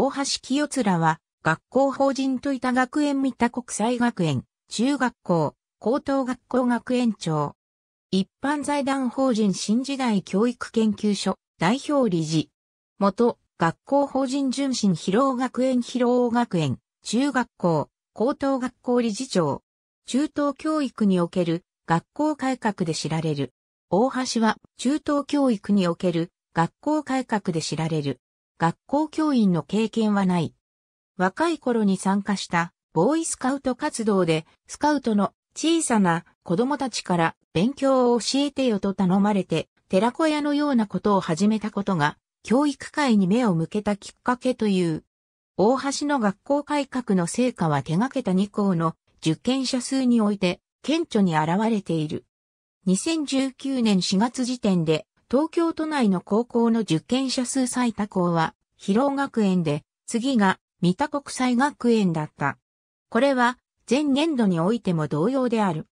大橋清津は、学校法人といた学園三田国際学園、中学校、高等学校学園長。一般財団法人新時代教育研究所、代表理事。元、学校法人純真疲労学園疲労学園、中学校、高等学校理事長。中等教育における学校改革で知られる。大橋は中等教育における学校改革で知られる。学校教員の経験はない。若い頃に参加したボーイスカウト活動でスカウトの小さな子供たちから勉強を教えてよと頼まれて寺小屋のようなことを始めたことが教育界に目を向けたきっかけという。大橋の学校改革の成果は手掛けた2校の受験者数において顕著に現れている。2019年4月時点で東京都内の高校の受験者数最多校は、広尾学園で、次が、三田国際学園だった。これは、前年度においても同様である。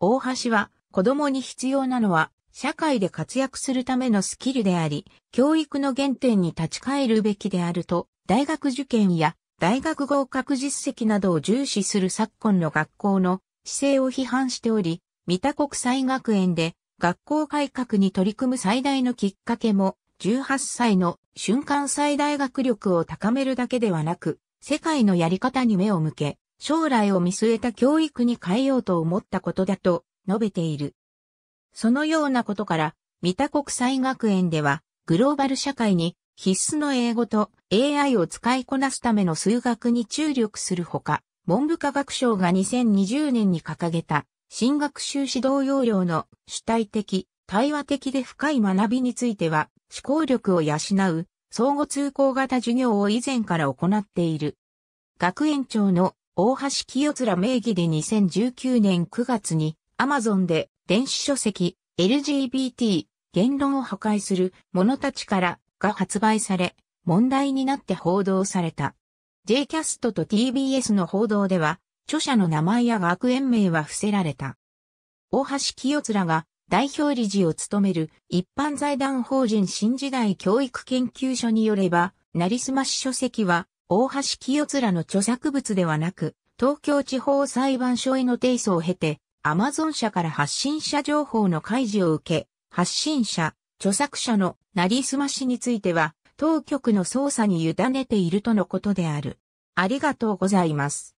大橋は、子供に必要なのは、社会で活躍するためのスキルであり、教育の原点に立ち返るべきであると、大学受験や大学合格実績などを重視する昨今の学校の姿勢を批判しており、三田国際学園で学校改革に取り組む最大のきっかけも、18歳の瞬間最大学力を高めるだけではなく、世界のやり方に目を向け、将来を見据えた教育に変えようと思ったことだと述べている。そのようなことから、三田国際学園では、グローバル社会に必須の英語と AI を使いこなすための数学に注力するほか、文部科学省が2020年に掲げた新学習指導要領の主体的、対話的で深い学びについては、思考力を養う、相互通行型授業を以前から行っている。学園長の大橋清面名義で2019年9月にアマゾンで電子書籍 LGBT 言論を破壊する者たちからが発売され問題になって報道された。J キャストと TBS の報道では著者の名前や学園名は伏せられた。大橋清津らが代表理事を務める一般財団法人新時代教育研究所によれば、なりすまし書籍は大橋清津らの著作物ではなく、東京地方裁判所への提訴を経て、アマゾン社から発信者情報の開示を受け、発信者、著作者のなりすましについては、当局の捜査に委ねているとのことである。ありがとうございます。